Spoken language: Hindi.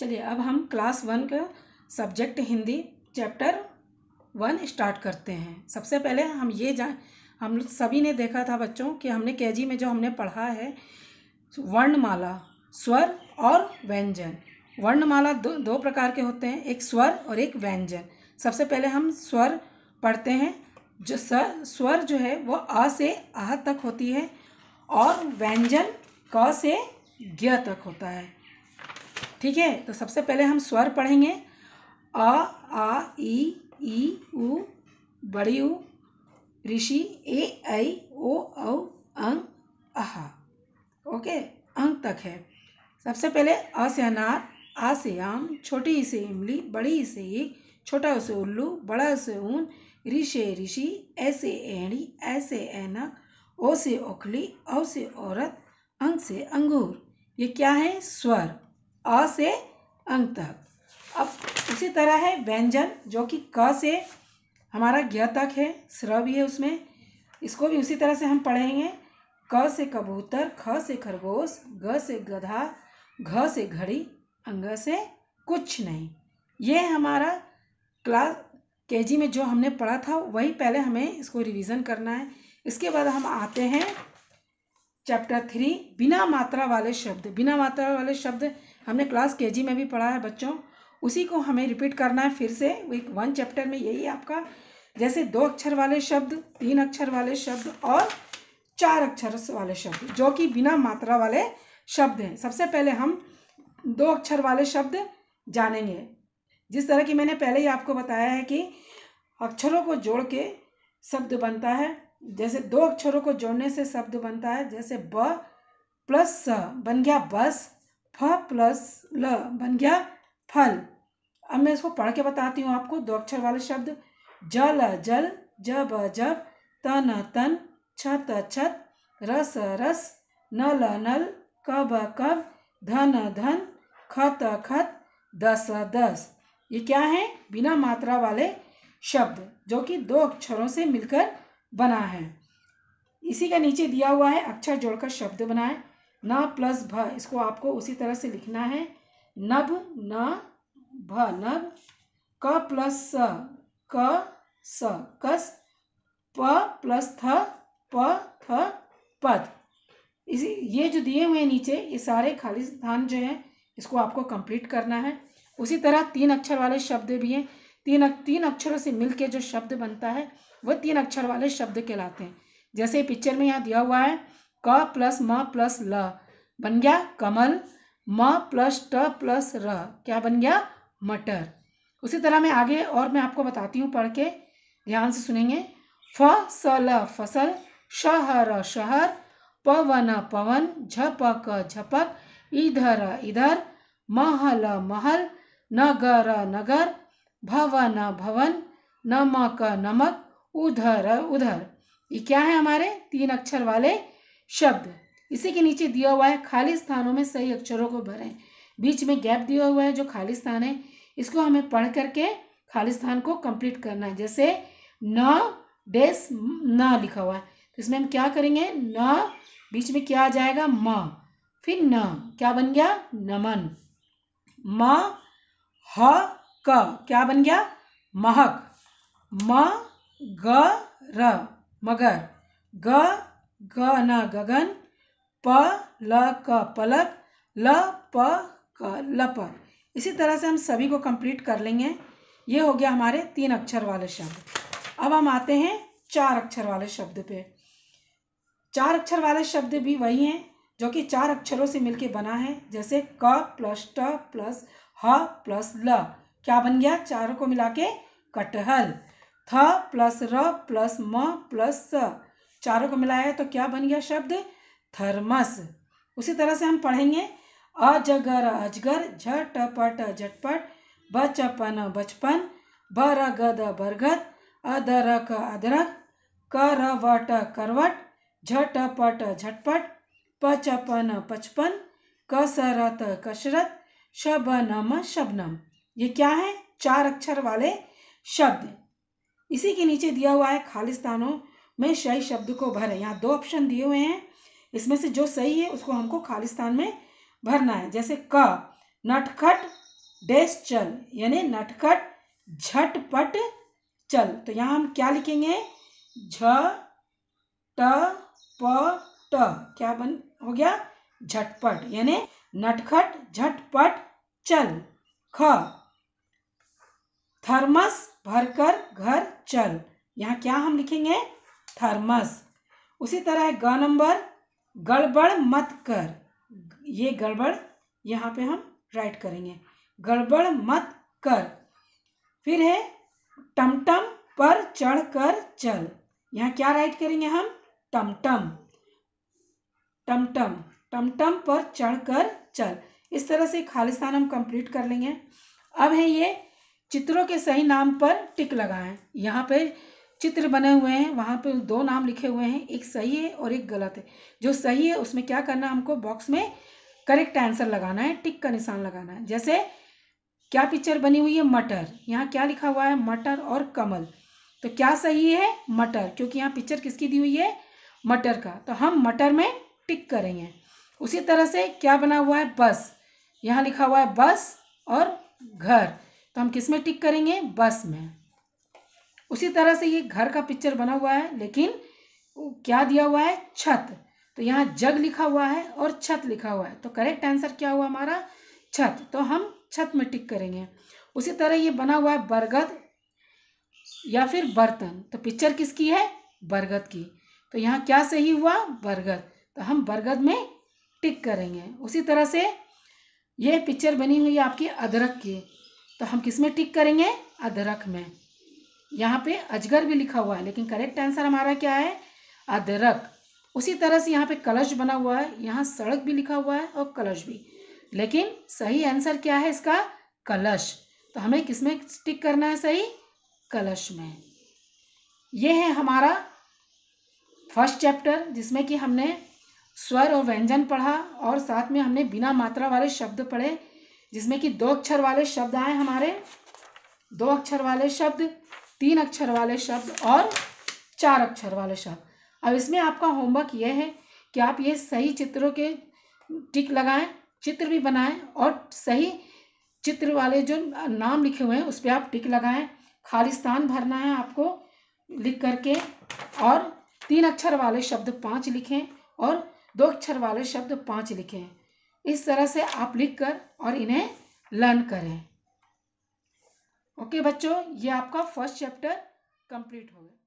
चलिए अब हम क्लास वन का subject Hindi chapter one start करते हैं सबसे पहले हम ये जान हम सभी ने देखा था बच्चों कि हमने के में जो हमने पढ़ा है वर्णमाला स्वर और व्यंजन वर्णमाला दो दो प्रकार के होते हैं एक स्वर और एक व्यंजन सबसे पहले हम स्वर पढ़ते हैं जो स्वर जो है वो अ से आह तक होती है और व्यंजन क से ज्ञ तक होता है ठीक है तो सबसे पहले हम स्वर पढ़ेंगे अ आ ई ई उ बड़ी उ ऋषि ए आई ओ औ अंग अह ओके अंग तक है सबसे पहले अ से अनार आ से आम छोटी से इमली बड़ी से एक छोटा से उल्लू बड़ा से ऊन ऋषे ऋषि ऐसे एणी ऐसे ऐनक ओ से ओखली औ से औरत अंग से अंगूर ये क्या है स्वर अ से अंत तक अब उसी तरह है व्यंजन जो कि क से हमारा ज्ञ तक है स्र भी है उसमें इसको भी उसी तरह से हम पढ़ेंगे क से कबूतर ख से खरगोश ग से गधा घ से घड़ी अंग से कुछ नहीं ये हमारा क्लास केजी में जो हमने पढ़ा था वही पहले हमें इसको रिवीजन करना है इसके बाद हम आते हैं चैप्टर थ्री बिना मात्रा वाले शब्द बिना मात्रा वाले शब्द हमने क्लास के में भी पढ़ा है बच्चों उसी को हमें रिपीट करना है फिर से वीक वन चैप्टर में यही आपका जैसे दो अक्षर वाले शब्द तीन अक्षर वाले शब्द और चार अक्षर वाले शब्द जो कि बिना मात्रा वाले शब्द हैं सबसे पहले हम दो अक्षर वाले शब्द जानेंगे जिस तरह की मैंने पहले ही आपको बताया है कि अक्षरों को जोड़ के शब्द बनता है जैसे दो अक्षरों को जोड़ने से शब्द बनता है जैसे ब प्लस स बन गया बस फ प्लस ल बन गया फल अब मैं इसको पढ़ के बताती हूँ आपको दो अक्षर वाले शब्द जल जल जब जब तन तन छत छत रस रस नल नल कब कब धन धन खत खत दस दस ये क्या है बिना मात्रा वाले शब्द जो कि दो अक्षरों से मिलकर बना है इसी के नीचे दिया हुआ है अक्षर जोड़कर शब्द बनाए न प्लस भ इसको आपको उसी तरह से लिखना है नभ न भ नभ क प्लस स क स कस प प्लस थ प थ पद इसी ये जो दिए हुए हैं नीचे ये सारे खाली स्थान जो है इसको आपको कंप्लीट करना है उसी तरह तीन अक्षर वाले शब्द भी हैं तीन तीन अक्षरों से मिलके जो शब्द बनता है वह तीन अक्षर वाले शब्द कहलाते हैं जैसे पिक्चर में यहाँ दिया हुआ है क प्लस म प्लस ल बन गया कमल म प्लस ट प्लस र क्या बन गया मटर उसी तरह मैं आगे और मैं आपको बताती हूँ पढ़ के ध्यान से सुनेंगे फ स ल फसल शहर शहर पवन पवन झपक झपक इधर इधर महल महल नगर नगर भवन भवन नमक नमक उधर उधर ये क्या है हमारे तीन अक्षर वाले शब्द इसी के नीचे दिया हुआ है खाली स्थानों में सही अक्षरों को भरें बीच में गैप दिया हुआ है जो खाली स्थान है इसको हमें पढ़ करके खाली स्थान को कंप्लीट करना है जैसे न डेस न लिखा हुआ है तो इसमें हम क्या करेंगे न बीच में क्या आ जाएगा म फिर न क्या बन गया नमन म ह क क्या बन गया महक म ग र मगर ग ग न गगन प ल क पलक ल प क लपर इसी तरह से हम सभी को कंप्लीट कर लेंगे ये हो गया हमारे तीन अक्षर वाले शब्द अब हम आते हैं चार अक्षर वाले शब्द पे चार अक्षर वाले शब्द भी वही हैं जो कि चार अक्षरों से मिलके बना है जैसे क प्लस ट प्लस ह प्लस ल क्या बन गया चारों को मिला के कटहल थ प्लस र प्लस म प्लस स चारों को मिलाया तो क्या बन गया शब्द थर्मस उसी तरह से हम पढ़ेंगे अजगर अजगर झटपट झटपट बचपन बचपन बरगद बरगद अदरक अदरक करवट करवट झटपट झटपट पचपन पचपन कसरत कसरत शबनम शबनम ये क्या है चार अक्षर वाले शब्द इसी के नीचे दिया हुआ है खालिस्तानों में सही शब्द को भरें यहाँ दो ऑप्शन दिए हुए हैं इसमें से जो सही है उसको हमको खाली स्थान में भरना है जैसे क नटखट डेस चल यानी नटखट झटपट चल तो यहाँ हम क्या लिखेंगे झ ट प ट क्या बन हो गया झटपट यानी नटखट झटपट चल ख थर्मस भरकर घर चल यहाँ क्या हम लिखेंगे थर्मस उसी तरह है ग नंबर गड़बड़ मत कर ये गड़बड़ यहाँ पे हम राइट करेंगे गड़बड़ मत कर फिर है टमटम पर चढ़कर चल यहाँ क्या राइट करेंगे हम टमटम टमटम टमटम पर चढ़कर चल इस तरह से खालिस्तान हम कंप्लीट कर लेंगे अब है ये चित्रों के सही नाम पर टिक लगाएं यहाँ पे चित्र बने हुए हैं वहाँ पे दो नाम लिखे हुए हैं एक सही है और एक गलत है जो सही है उसमें क्या करना है हमको बॉक्स में करेक्ट आंसर लगाना है टिक का निशान लगाना है जैसे क्या पिक्चर बनी हुई है मटर यहाँ क्या लिखा हुआ है मटर और कमल तो क्या सही है मटर क्योंकि यहाँ पिक्चर किसकी दी हुई है मटर का तो हम मटर में टिक करेंगे उसी तरह से क्या बना हुआ है बस यहाँ लिखा हुआ है बस और घर तो हम किस में टिक करेंगे बस में उसी तरह से ये घर का पिक्चर बना हुआ है लेकिन क्या दिया हुआ है छत तो यहाँ जग लिखा हुआ है और छत लिखा हुआ है तो करेक्ट आंसर क्या हुआ हमारा छत तो हम छत में टिक करेंगे उसी तरह ये बना हुआ है बरगद या फिर बर्तन तो पिक्चर किसकी है बरगद की तो यहाँ क्या सही हुआ बरगद तो हम बरगद में टिक करेंगे उसी तरह से ये पिक्चर बनी हुई है आपकी अदरक की तो हम किस में टिक करेंगे अदरक में यहाँ पे अजगर भी लिखा हुआ है लेकिन करेक्ट आंसर हमारा क्या है अदरक उसी तरह से यहाँ पे कलश बना हुआ है यहाँ सड़क भी लिखा हुआ है और कलश भी लेकिन सही आंसर क्या है इसका कलश तो हमें किसमें स्टिक करना है सही कलश में यह है हमारा फर्स्ट चैप्टर जिसमें कि हमने स्वर और व्यंजन पढ़ा और साथ में हमने बिना मात्रा वाले शब्द पढ़े जिसमें कि दो अक्षर वाले शब्द आए हमारे दो अक्षर वाले शब्द तीन अक्षर वाले शब्द और चार अक्षर वाले शब्द अब इसमें आपका होमवर्क यह है कि आप ये सही चित्रों के टिक लगाएं चित्र भी बनाएं और सही चित्र वाले जो नाम लिखे हुए हैं उस पर आप टिक लगाएं खाली स्थान भरना है आपको लिख करके और तीन अक्षर वाले शब्द पाँच लिखें और दो अक्षर वाले शब्द पाँच लिखें इस तरह से आप लिख कर और इन्हें लर्न करें ओके बच्चों ये आपका फर्स्ट चैप्टर कंप्लीट हो गया